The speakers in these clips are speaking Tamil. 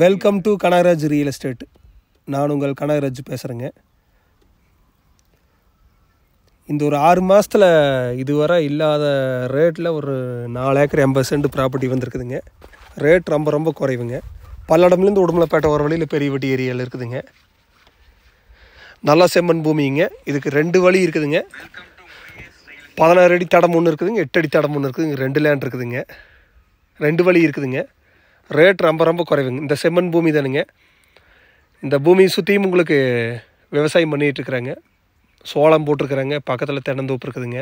welcome to Kanagaraj real estate நான் உங்கள் கனகராஜ் பேசுகிறேங்க இந்த ஒரு ஆறு மாதத்தில் இதுவரை இல்லாத ரேட்டில் ஒரு நாலு ஏக்கர் எண்பது சென்ட் ப்ராப்பர்ட்டி வந்திருக்குதுங்க ரேட் ரொம்ப ரொம்ப குறைவுங்க பல்லடம்லேருந்து உடம்புலப்பேட்டை ஒரு வழியில் பெரிய வட்டி ஏரியாவில் இருக்குதுங்க நல்லா செம்மண் பூமிங்க இதுக்கு ரெண்டு வழி இருக்குதுங்க பதினாறு அடி தடம் ஒன்று இருக்குதுங்க எட்டு அடி தடம் ஒன்று இருக்குதுங்க ரெண்டு லேண்ட் இருக்குதுங்க ரெண்டு வழி இருக்குதுங்க ரேட் ரொம்ப ரொம்ப குறைவுங்க இந்த செம்மண் பூமி தானுங்க இந்த பூமியை சுற்றியும் உங்களுக்கு விவசாயம் பண்ணிகிட்டு இருக்கிறாங்க சோளம் போட்டிருக்கிறாங்க பக்கத்தில் தென்னந்தோப்பு இருக்குதுங்க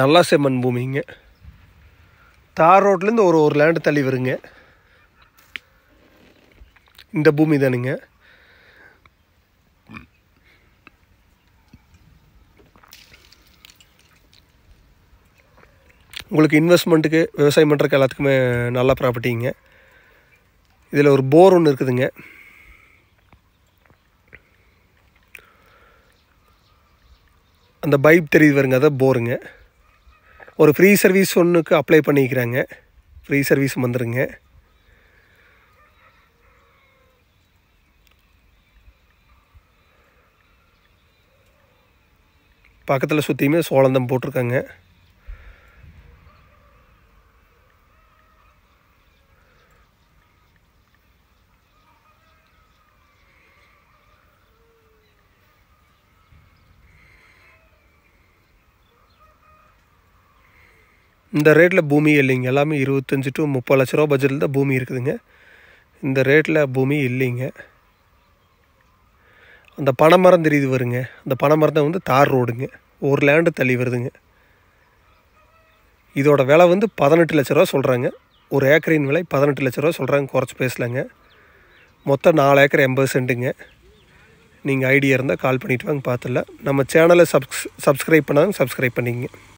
நல்லா செம்மண் பூமிங்க தார் ரோட்லேருந்து ஒரு ஒரு லேண்டு தள்ளி வருங்க இந்த பூமி தானுங்க உங்களுக்கு இன்வெஸ்ட்மெண்ட்டுக்கு விவசாயம் பண்ணுறக்கு எல்லாத்துக்குமே நல்ல ப்ராப்பர்ட்டிங்க இதில் ஒரு போர் ஒன்று இருக்குதுங்க அந்த பைப் தெரியுது வருங்க அதை போருங்க ஒரு ஃப்ரீ சர்வீஸ் ஒன்றுக்கு அப்ளை பண்ணிக்கிறாங்க ஃப்ரீ சர்வீஸ் வந்துடுங்க பக்கத்தில் சுற்றியுமே சோளந்தம் போட்டிருக்காங்க இந்த ரேட்டில் பூமி இல்லைங்க எல்லாமே இருபத்தஞ்சி டு முப்பது லட்ச ரூபா பட்ஜெட்டில் தான் பூமி இருக்குதுங்க இந்த ரேட்டில் பூமி இல்லைங்க அந்த பனைமரம் தெரியுது வருங்க அந்த பனைமரம் தான் வந்து தார் ரோடுங்க ஒரு லேண்டு தள்ளி வருதுங்க இதோட விலை வந்து பதினெட்டு லட்ச ரூபா சொல்கிறாங்க ஒரு ஏக்கரின் விலை பதினெட்டு லட்ச ரூபா சொல்கிறாங்க குறைச்சி பேசலாங்க மொத்தம் நாலு ஏக்கர் எண்பது சென்ட்டுங்க நீங்கள் ஐடியா இருந்தால் கால் பண்ணிவிட்டு வாங்க பார்த்துல நம்ம சேனலை சப்ஸ் சப்ஸ்கிரைப் பண்ணாங்க சப்ஸ்கிரைப் பண்ணிங்க